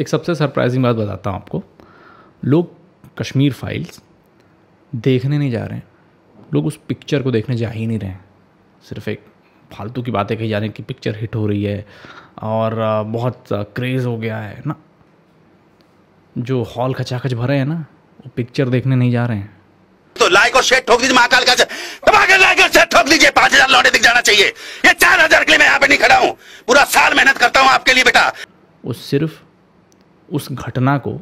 एक सबसे सरप्राइजिंग बात बताता हूँ आपको लोग कश्मीर फाइल्स देखने नहीं जा रहे हैं लोग उस पिक्चर को देखने जा ही नहीं रहे हैं सिर्फ एक फालतू की बातें कही जा रही हैं कि पिक्चर हिट हो रही है और बहुत क्रेज़ हो गया है ना जो हॉल खचाखच भरे हैं ना वो पिक्चर देखने नहीं जा रहे हैं तो लाइक और शेयर ठोक दीजिए महाकाल का लाइक और शेयर ठोक दीजिए पांच हजार लौटे दिख जाना चाहिए ये चार हजार के लिए मैं यहाँ पे नहीं खड़ा हूँ पूरा साल मेहनत करता हूँ आपके लिए बेटा वो सिर्फ उस घटना को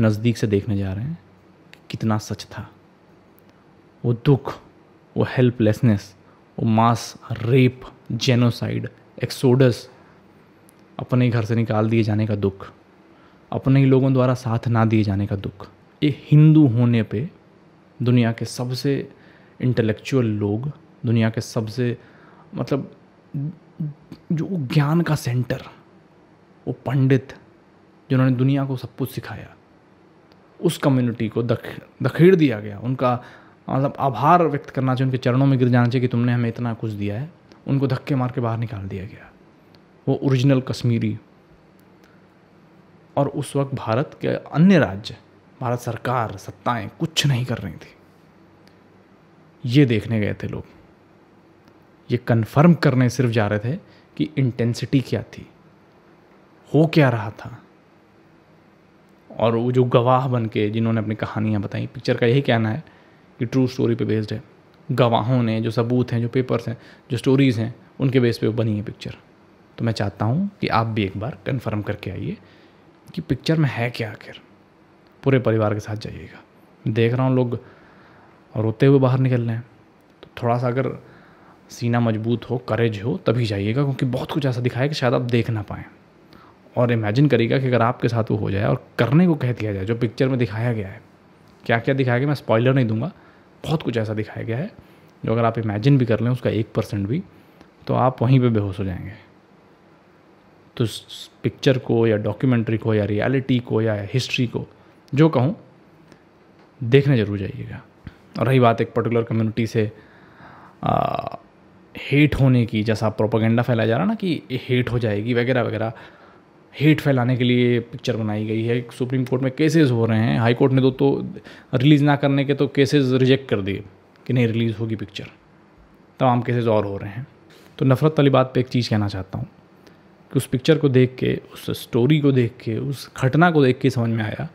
नज़दीक से देखने जा रहे हैं कि कितना सच था वो दुख वो हेल्पलेसनेस वो मास रेप जेनोसाइड एक्सोडस अपने घर से निकाल दिए जाने का दुख अपने ही लोगों द्वारा साथ ना दिए जाने का दुख ये हिंदू होने पे दुनिया के सबसे इंटेलेक्चुअल लोग दुनिया के सबसे मतलब जो ज्ञान का सेंटर वो पंडित जिन्होंने दुनिया को सब कुछ सिखाया उस कम्युनिटी को दख दखेड़ दिया गया उनका मतलब आभार व्यक्त करना चाहिए उनके चरणों में गिर जाना चाहिए कि तुमने हमें इतना कुछ दिया है उनको धक्के मार के बाहर निकाल दिया गया वो ओरिजिनल कश्मीरी और उस वक्त भारत के अन्य राज्य भारत सरकार सत्ताएं कुछ नहीं कर रही थी ये देखने गए थे लोग ये कन्फर्म करने सिर्फ जा रहे थे कि इंटेंसिटी क्या थी हो क्या रहा था और वो जो गवाह बन के जिन्होंने अपनी कहानियाँ बताई पिक्चर का यही कहना है कि ट्रू स्टोरी पे बेस्ड है गवाहों ने जो सबूत हैं जो पेपर्स हैं जो स्टोरीज़ हैं उनके बेस पे बनी है पिक्चर तो मैं चाहता हूँ कि आप भी एक बार कन्फर्म करके आइए कि पिक्चर में है क्या आखिर पूरे परिवार के साथ जाइएगा देख रहा हूँ लोग रोते हुए बाहर निकल रहे हैं तो थोड़ा सा अगर सीना मजबूत हो करेज हो तभी जाइएगा क्योंकि बहुत कुछ ऐसा दिखाया कि शायद आप देख ना पाएँ और इमेजिन करेगा कि अगर आपके साथ वो हो जाए और करने को कह दिया जाए जो पिक्चर में दिखाया गया है क्या क्या दिखाया गया मैं स्पॉइलर नहीं दूंगा बहुत कुछ ऐसा दिखाया गया है जो अगर आप इमेजिन भी कर लें उसका एक परसेंट भी तो आप वहीं पे बेहोश हो जाएंगे तो पिक्चर को या डॉक्यूमेंट्री को या रियलिटी को या हिस्ट्री को जो कहूँ देखने ज़रूर जाइएगा और रही बात एक पर्टिकुलर कम्युनिटी से आ, हेट होने की जैसा प्रोपागेंडा फैलाया जा रहा ना कि हेट हो जाएगी वगैरह वगैरह हेट फैलाने के लिए पिक्चर बनाई गई है सुप्रीम कोर्ट में केसेस हो रहे हैं हाई कोर्ट ने दो तो रिलीज़ ना करने के तो केसेस रिजेक्ट कर दिए कि नहीं रिलीज़ होगी पिक्चर तमाम केसेस और हो रहे हैं तो नफ़रत वाली बात पे एक चीज़ कहना चाहता हूँ कि उस पिक्चर को देख के उस स्टोरी को देख के उस घटना को देख के समझ में आया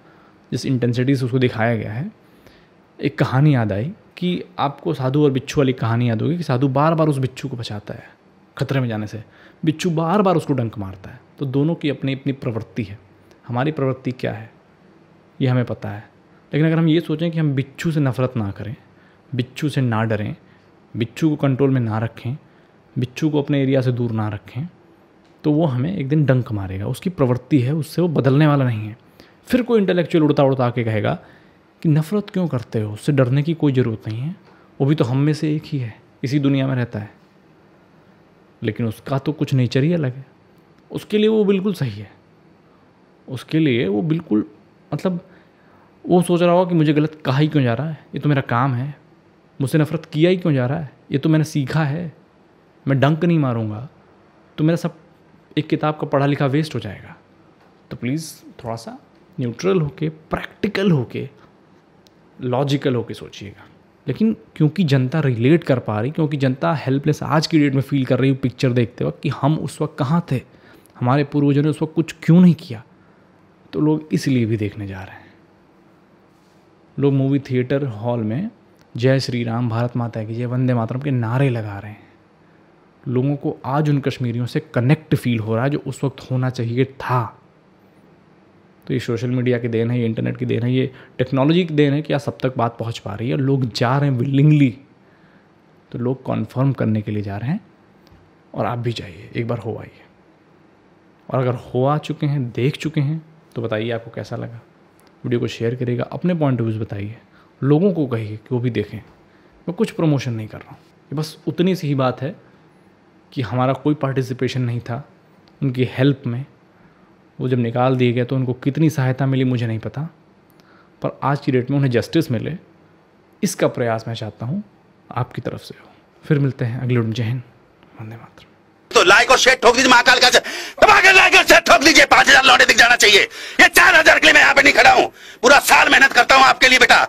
जिस इंटेंसिटी से उसको दिखाया गया है एक कहानी याद आई कि आपको साधु और बिच्छू वाली कहानी याद होगी कि साधु बार बार उस बिच्छू को बचाता है खतरे में जाने से बिच्छू बार बार उसको डंक मारता है तो दोनों की अपनी अपनी प्रवृत्ति है हमारी प्रवृत्ति क्या है ये हमें पता है लेकिन अगर हम ये सोचें कि हम बिच्छू से नफरत ना करें बिच्छू से ना डरें बिच्छू को कंट्रोल में ना रखें बिच्छू को अपने एरिया से दूर ना रखें तो वो हमें एक दिन डंक मारेगा उसकी प्रवृत्ति है उससे वो बदलने वाला नहीं है फिर कोई इंटेलेक्चुअल उड़ता उड़ता के कहेगा कि नफ़रत क्यों करते हो उससे डरने की कोई ज़रूरत नहीं है वो भी तो हम में से एक ही है इसी दुनिया में रहता है लेकिन उसका तो कुछ नेचर ही अलग है उसके लिए वो बिल्कुल सही है उसके लिए वो बिल्कुल मतलब वो सोच रहा होगा कि मुझे गलत कहा ही क्यों जा रहा है ये तो मेरा काम है मुझसे नफ़रत किया ही क्यों जा रहा है ये तो मैंने सीखा है मैं डंक नहीं मारूंगा तो मेरा सब एक किताब का पढ़ा लिखा वेस्ट हो जाएगा तो प्लीज़ थोड़ा सा न्यूट्रल होके प्रैक्टिकल होके लॉजिकल होके सोचिएगा लेकिन क्योंकि जनता रिलेट कर पा रही क्योंकि जनता हेल्पलेस आज की डेट में फील कर रही पिक्चर देखते वक्त कि हम उस वक्त कहाँ थे हमारे पूर्वजों ने उस वक्त कुछ क्यों नहीं किया तो लोग इसलिए भी देखने जा रहे हैं लोग मूवी थिएटर हॉल में जय श्री राम भारत माता की जय वंदे मातरम के नारे लगा रहे हैं लोगों को आज उन कश्मीरियों से कनेक्ट फील हो रहा है जो उस वक्त होना चाहिए था तो ये सोशल मीडिया की देन है ये इंटरनेट की देन है ये टेक्नोलॉजी की देन है कि आज सब तक बात पहुँच पा रही है लोग जा रहे हैं विलिंगली तो लोग कॉन्फर्म करने के लिए जा रहे हैं और आप भी जाइए एक बार हो आइए और अगर हो आ चुके हैं देख चुके हैं तो बताइए आपको कैसा लगा वीडियो को शेयर करिएगा अपने पॉइंट ऑफ व्यूज़ बताइए लोगों को कहिए कि वो भी देखें मैं कुछ प्रमोशन नहीं कर रहा हूँ ये बस उतनी सी ही बात है कि हमारा कोई पार्टिसिपेशन नहीं था उनकी हेल्प में वो जब निकाल दिए गए तो उनको कितनी सहायता मिली मुझे नहीं पता पर आज की डेट में उन्हें जस्टिस मिले इसका प्रयास मैं चाहता हूँ आपकी तरफ से हो फिर मिलते हैं अगले जय जहन वंदे मातरम तो लाइक और शेयर ठोक दीजिए महाकाल का दबाकर लाइक और शेयर ठोक दीजिए पांच हजार लौटे दिख जाना चाहिए ये चार हजार के लिए मैं यहाँ पे नहीं खड़ा हूँ पूरा साल मेहनत करता हूँ आपके लिए बेटा